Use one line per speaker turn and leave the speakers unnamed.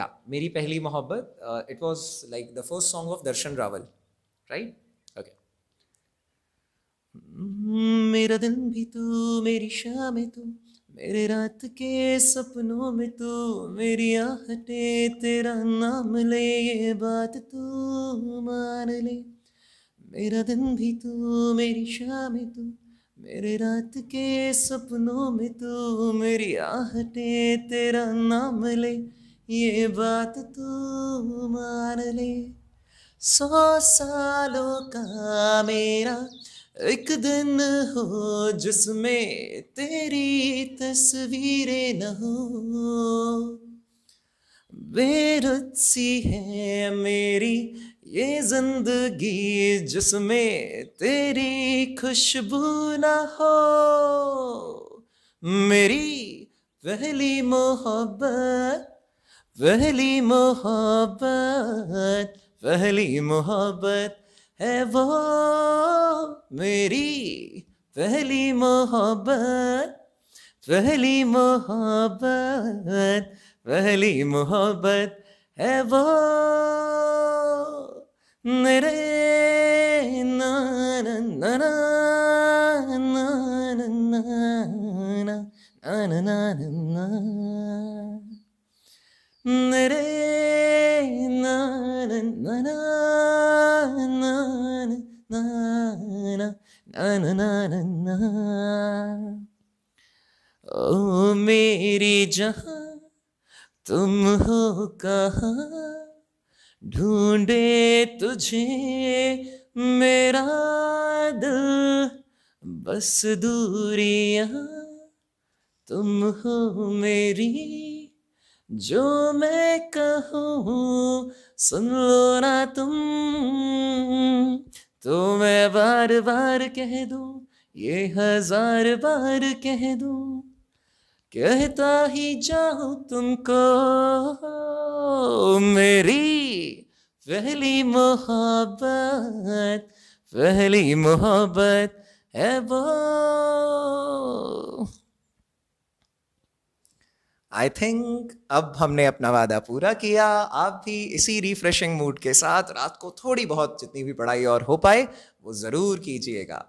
या मेरी पहली मोहब्बत it was like the first song of Darshan Raval right okay मेरा दिन भी तू मेरी शाम तू मेरे रात के सपनों में तू मेरी आहटे तेरा नाम ले ये बात तू मान ले मेरा दिन भी तू मेरी शाम तू मेरे रात के सपनों में तू मेरी आहटे तेरा नाम ले ये बात तू मान ले सौ सालों का मेरा एक दिन हो जिसमें तेरी तस्वीरें न हो बेरुत सी है मेरी ये जिंदगी जिसमें तेरी खुशबू न हो मेरी पहली मोहब्बत पहली मोहब्बत पहली मोहब्बत है वो मेरी पहली मोहब्बत पहली मोहब्बत पहली मोहब्बत है वो मेरे ना ना ना na na na na re na na na na na na na na na na na ओ मेरी जहाँ तुम हो कहा ढूंढे तुझे मेरा दिल बस दूरिया तुम हो मेरी जो मैं कहूँ सुन लो ना तुम तो मैं बार बार कह दूँ ये हजार बार कह दूँ कहता ही जाऊँ तुमको मेरी पहली मोहब्बत पहली मोहब्बत है वो आई थिंक अब हमने अपना वादा पूरा किया आप भी इसी रिफ्रेशिंग मूड के साथ रात को थोड़ी बहुत जितनी भी पढ़ाई और हो पाए वो ज़रूर कीजिएगा